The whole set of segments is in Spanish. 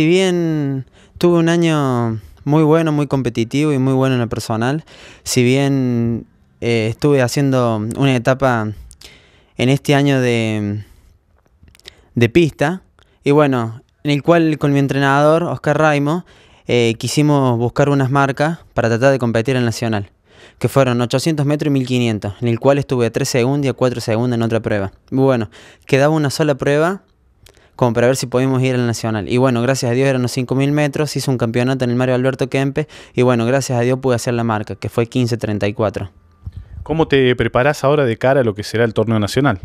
Si bien tuve un año muy bueno, muy competitivo y muy bueno en el personal, si bien eh, estuve haciendo una etapa en este año de, de pista, y bueno, en el cual con mi entrenador, Oscar Raimo, eh, quisimos buscar unas marcas para tratar de competir en Nacional, que fueron 800 metros y 1500, en el cual estuve a 3 segundos y a 4 segundos en otra prueba. Bueno, quedaba una sola prueba como para ver si podíamos ir al Nacional. Y bueno, gracias a Dios eran los 5.000 metros, hice un campeonato en el Mario Alberto Kempe y bueno, gracias a Dios pude hacer la marca, que fue 15.34. ¿Cómo te preparas ahora de cara a lo que será el torneo nacional?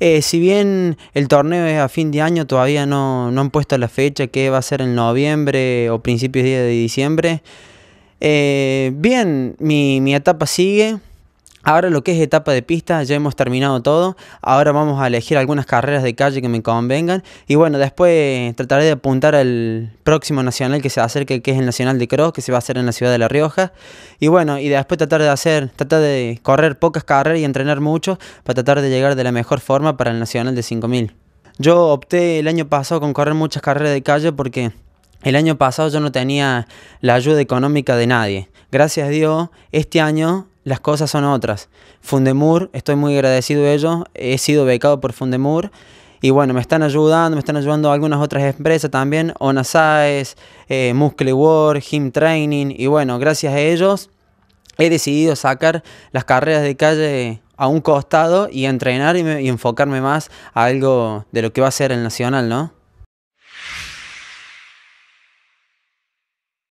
Eh, si bien el torneo es a fin de año, todavía no, no han puesto la fecha que va a ser en noviembre o principios de diciembre. Eh, bien, mi, mi etapa sigue, Ahora lo que es etapa de pista, ya hemos terminado todo. Ahora vamos a elegir algunas carreras de calle que me convengan. Y bueno, después trataré de apuntar al próximo nacional que se acerque, que es el Nacional de Cross, que se va a hacer en la ciudad de La Rioja. Y bueno, y después tratar de hacer, tratar de correr pocas carreras y entrenar mucho para tratar de llegar de la mejor forma para el Nacional de 5000. Yo opté el año pasado con correr muchas carreras de calle porque el año pasado yo no tenía la ayuda económica de nadie. Gracias a Dios, este año las cosas son otras. Fundemur, estoy muy agradecido de ellos, he sido becado por Fundemur y bueno, me están ayudando, me están ayudando algunas otras empresas también, Onasaes, eh, Muscle World, Gym Training y bueno, gracias a ellos he decidido sacar las carreras de calle a un costado y entrenar y enfocarme más a algo de lo que va a ser el nacional, ¿no?